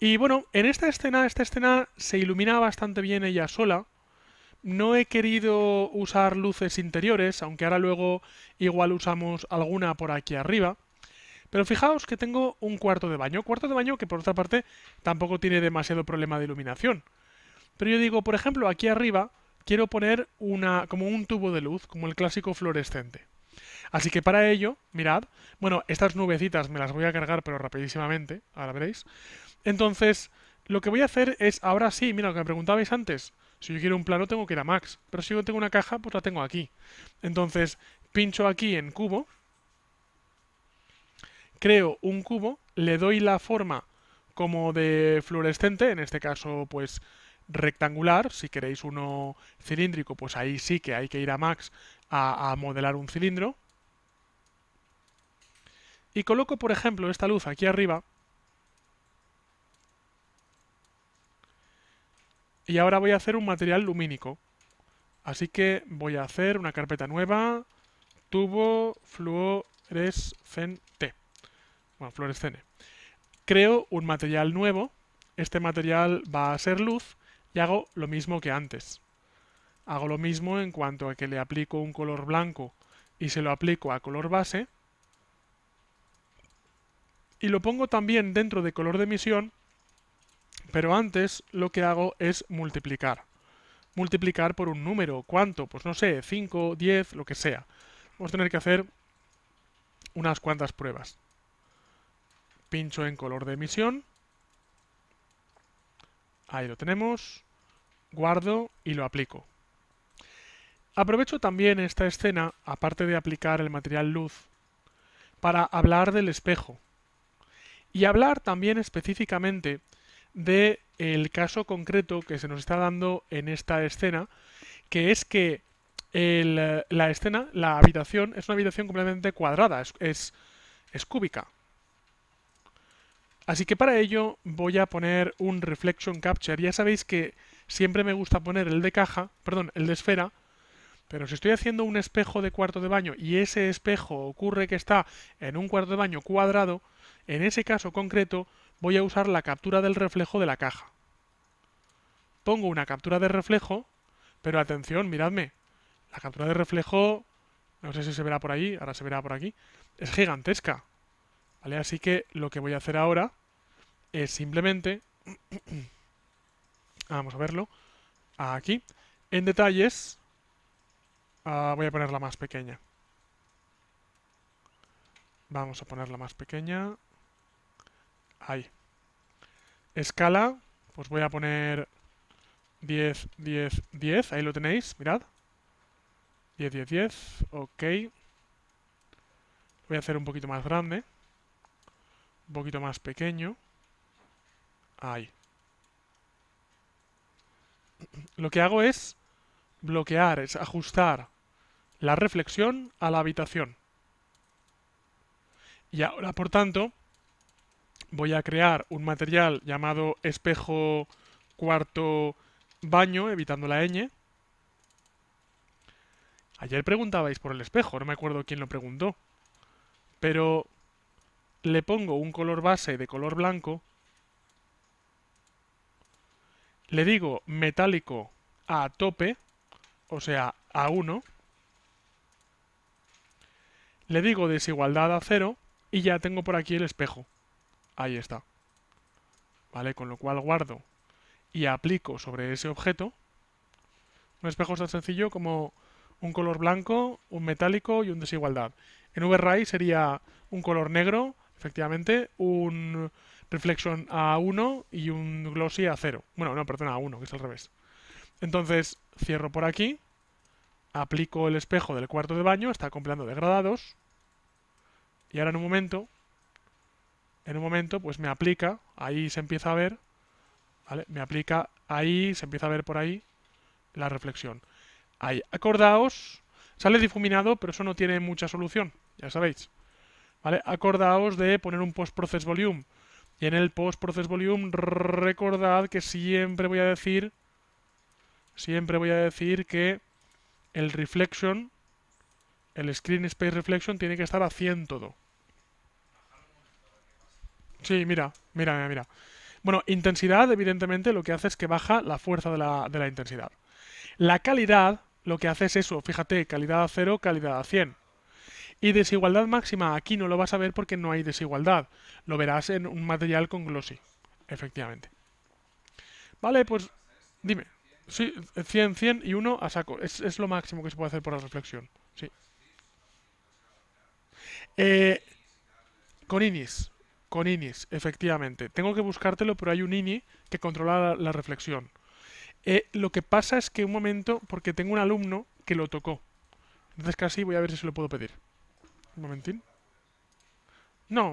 Y bueno, en esta escena, esta escena se ilumina bastante bien ella sola. No he querido usar luces interiores, aunque ahora luego igual usamos alguna por aquí arriba. Pero fijaos que tengo un cuarto de baño. Cuarto de baño que por otra parte tampoco tiene demasiado problema de iluminación. Pero yo digo, por ejemplo, aquí arriba quiero poner una, como un tubo de luz, como el clásico fluorescente. Así que para ello, mirad, bueno, estas nubecitas me las voy a cargar pero rapidísimamente, ahora veréis. Entonces, lo que voy a hacer es, ahora sí, mira, lo que me preguntabais antes. Si yo quiero un plano, tengo que ir a Max. Pero si yo tengo una caja, pues la tengo aquí. Entonces, pincho aquí en cubo. Creo un cubo. Le doy la forma como de fluorescente. En este caso, pues rectangular. Si queréis uno cilíndrico, pues ahí sí que hay que ir a Max a, a modelar un cilindro. Y coloco, por ejemplo, esta luz aquí arriba Y ahora voy a hacer un material lumínico. Así que voy a hacer una carpeta nueva, tubo fluorescente. Bueno, fluorescente. Creo un material nuevo, este material va a ser luz y hago lo mismo que antes. Hago lo mismo en cuanto a que le aplico un color blanco y se lo aplico a color base. Y lo pongo también dentro de color de emisión pero antes lo que hago es multiplicar. Multiplicar por un número. ¿Cuánto? Pues no sé, 5, 10, lo que sea. Vamos a tener que hacer unas cuantas pruebas. Pincho en color de emisión. Ahí lo tenemos. Guardo y lo aplico. Aprovecho también esta escena, aparte de aplicar el material luz, para hablar del espejo. Y hablar también específicamente de el caso concreto que se nos está dando en esta escena, que es que la escena, la habitación, es una habitación completamente cuadrada, es, es, cúbica. Así que para ello voy a poner un Reflection Capture. Ya sabéis que siempre me gusta poner el de caja, perdón, el de esfera, pero si estoy haciendo un espejo de cuarto de baño y ese espejo ocurre que está en un cuarto de baño cuadrado, en ese caso concreto voy a usar la captura del reflejo de la caja. Pongo una captura de reflejo, pero atención, miradme, la captura de reflejo, no sé si se verá por ahí, ahora se verá por aquí, es gigantesca. ¿Vale? Así que lo que voy a hacer ahora es simplemente... Vamos a verlo. Aquí. En detalles, Ah, voy a ponerla más pequeña. Vamos a ponerla más pequeña. Ahí. Escala. Pues voy a poner 10, 10, 10. Ahí lo tenéis, mirad. 10, 10, 10. Ok. Voy a hacer un poquito más grande. Un poquito más pequeño. Ahí. Lo que hago es bloquear, es ajustar la reflexión a la habitación. Y ahora, por tanto, voy a crear un material llamado espejo cuarto baño, evitando la ñ. Ayer preguntabais por el espejo, no me acuerdo quién lo preguntó. Pero le pongo un color base de color blanco. Le digo metálico a tope, o sea, a 1. Le digo desigualdad a 0 y ya tengo por aquí el espejo. Ahí está. ¿Vale? Con lo cual guardo y aplico sobre ese objeto. Un espejo tan sencillo como un color blanco, un metálico y un desigualdad. En VRAY sería un color negro, efectivamente, un reflection a 1 y un glossy a 0. Bueno, no, perdón, a 1, que es al revés. Entonces, cierro por aquí aplico el espejo del cuarto de baño, está comprando degradados, y ahora en un momento, en un momento, pues me aplica, ahí se empieza a ver, Me aplica ahí, se empieza a ver por ahí la reflexión. Ahí, acordaos, sale difuminado, pero eso no tiene mucha solución, ya sabéis. Acordaos de poner un post-process volume. Y en el post-process volume, recordad que siempre voy a decir, siempre voy a decir que el reflection, el screen space reflection tiene que estar a 100 todo. Sí, mira, mira, mira, Bueno, intensidad, evidentemente, lo que hace es que baja la fuerza de la, de la intensidad. La calidad, lo que hace es eso, fíjate, calidad a 0, calidad a 100. Y desigualdad máxima, aquí no lo vas a ver porque no hay desigualdad. Lo verás en un material con glossy, efectivamente. Vale, pues dime. Sí, 100, 100 y 1 a saco. Es, lo máximo que se puede hacer por la reflexión. Sí. Eh, con Inis. Con Inis, efectivamente. Tengo que buscártelo, pero hay un Ini que controla la, reflexión. Eh, lo que pasa es que un momento, porque tengo un alumno que lo tocó. Entonces casi voy a ver si se lo puedo pedir. Un momentín. No.